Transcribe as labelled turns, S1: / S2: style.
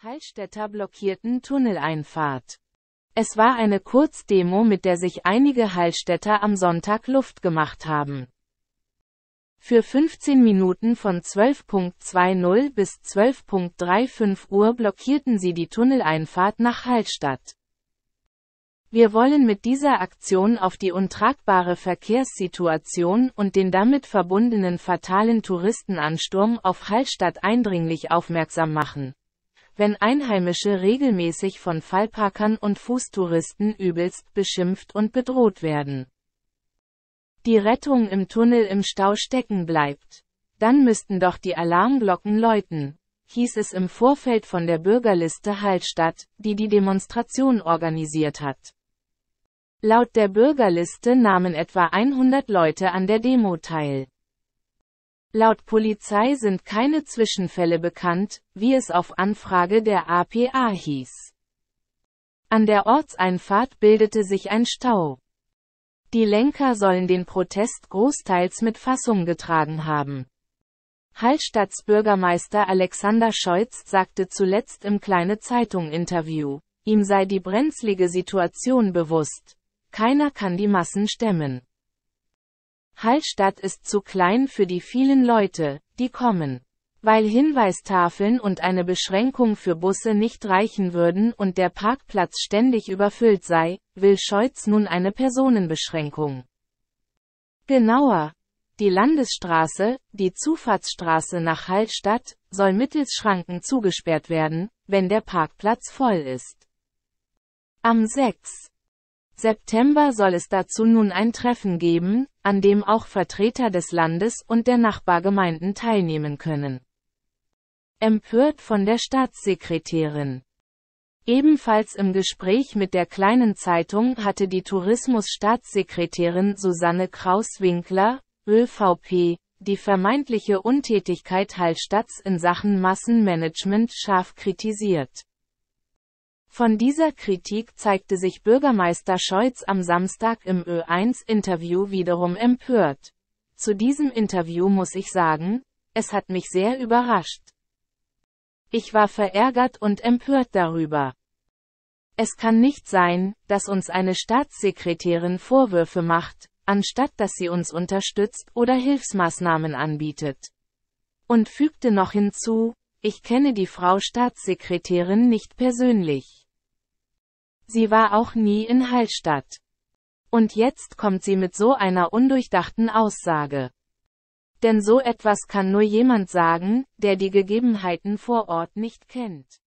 S1: Hallstätter blockierten Tunneleinfahrt. Es war eine Kurzdemo, mit der sich einige Hallstätter am Sonntag Luft gemacht haben. Für 15 Minuten von 12.20 bis 12.35 Uhr blockierten sie die Tunneleinfahrt nach Hallstatt. Wir wollen mit dieser Aktion auf die untragbare Verkehrssituation und den damit verbundenen fatalen Touristenansturm auf Hallstatt eindringlich aufmerksam machen wenn Einheimische regelmäßig von Fallparkern und Fußtouristen übelst beschimpft und bedroht werden. Die Rettung im Tunnel im Stau stecken bleibt. Dann müssten doch die Alarmglocken läuten, hieß es im Vorfeld von der Bürgerliste Hallstatt, die die Demonstration organisiert hat. Laut der Bürgerliste nahmen etwa 100 Leute an der Demo teil. Laut Polizei sind keine Zwischenfälle bekannt, wie es auf Anfrage der APA hieß. An der Ortseinfahrt bildete sich ein Stau. Die Lenker sollen den Protest großteils mit Fassung getragen haben. Hallstatts Bürgermeister Alexander Scheutz sagte zuletzt im Kleine Zeitung Interview, ihm sei die brenzlige Situation bewusst. Keiner kann die Massen stemmen. Hallstatt ist zu klein für die vielen Leute, die kommen. Weil Hinweistafeln und eine Beschränkung für Busse nicht reichen würden und der Parkplatz ständig überfüllt sei, will Scholz nun eine Personenbeschränkung. Genauer. Die Landesstraße, die Zufahrtsstraße nach Hallstatt, soll mittels Schranken zugesperrt werden, wenn der Parkplatz voll ist. Am 6. September soll es dazu nun ein Treffen geben, an dem auch Vertreter des Landes und der Nachbargemeinden teilnehmen können. Empört von der Staatssekretärin. Ebenfalls im Gespräch mit der kleinen Zeitung hatte die Tourismusstaatssekretärin Susanne Kraus-Winkler, ÖVP, die vermeintliche Untätigkeit Hallstatts in Sachen Massenmanagement scharf kritisiert. Von dieser Kritik zeigte sich Bürgermeister Scholz am Samstag im Ö1-Interview wiederum empört. Zu diesem Interview muss ich sagen, es hat mich sehr überrascht. Ich war verärgert und empört darüber. Es kann nicht sein, dass uns eine Staatssekretärin Vorwürfe macht, anstatt dass sie uns unterstützt oder Hilfsmaßnahmen anbietet. Und fügte noch hinzu, ich kenne die Frau Staatssekretärin nicht persönlich. Sie war auch nie in Hallstatt. Und jetzt kommt sie mit so einer undurchdachten Aussage. Denn so etwas kann nur jemand sagen, der die Gegebenheiten vor Ort nicht kennt.